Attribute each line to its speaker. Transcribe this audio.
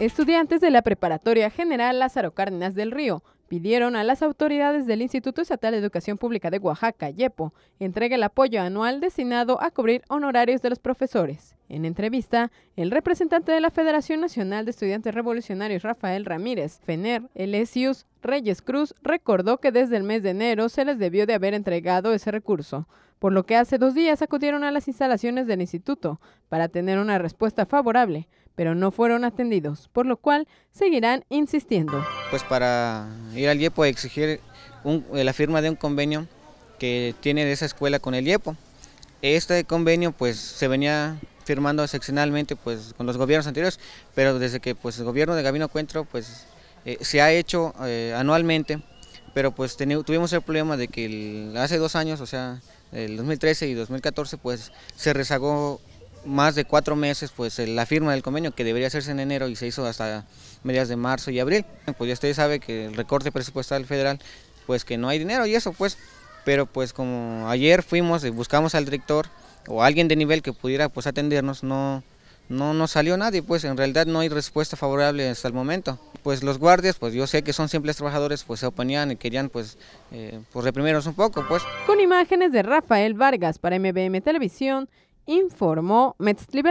Speaker 1: Estudiantes de la Preparatoria General Lázaro Cárdenas del Río pidieron a las autoridades del Instituto Estatal de Educación Pública de Oaxaca, YEPO, entregue el apoyo anual destinado a cubrir honorarios de los profesores. En entrevista, el representante de la Federación Nacional de Estudiantes Revolucionarios, Rafael Ramírez, FENER, Elesius Reyes Cruz, recordó que desde el mes de enero se les debió de haber entregado ese recurso, por lo que hace dos días acudieron a las instalaciones del instituto para tener una respuesta favorable pero no fueron atendidos, por lo cual seguirán insistiendo.
Speaker 2: Pues para ir al IEPO a exigir eh, la firma de un convenio que tiene de esa escuela con el IEPO. Este convenio pues se venía firmando excepcionalmente pues con los gobiernos anteriores, pero desde que pues el gobierno de Gabino Cuentro pues eh, se ha hecho eh, anualmente, pero pues tuvimos el problema de que hace dos años, o sea, el 2013 y 2014 pues se rezagó más de cuatro meses pues la firma del convenio que debería hacerse en enero y se hizo hasta medias de marzo y abril. Pues ya usted sabe que el recorte presupuestal federal pues que no hay dinero y eso pues, pero pues como ayer fuimos y buscamos al director o alguien de nivel que pudiera pues atendernos, no, no, no salió nadie, pues en realidad no hay respuesta favorable hasta el momento. Pues los guardias, pues yo sé que son simples trabajadores, pues se oponían y querían pues, eh, pues reprimirnos un poco, pues.
Speaker 1: Con imágenes de Rafael Vargas para MBM Televisión, informó Metzli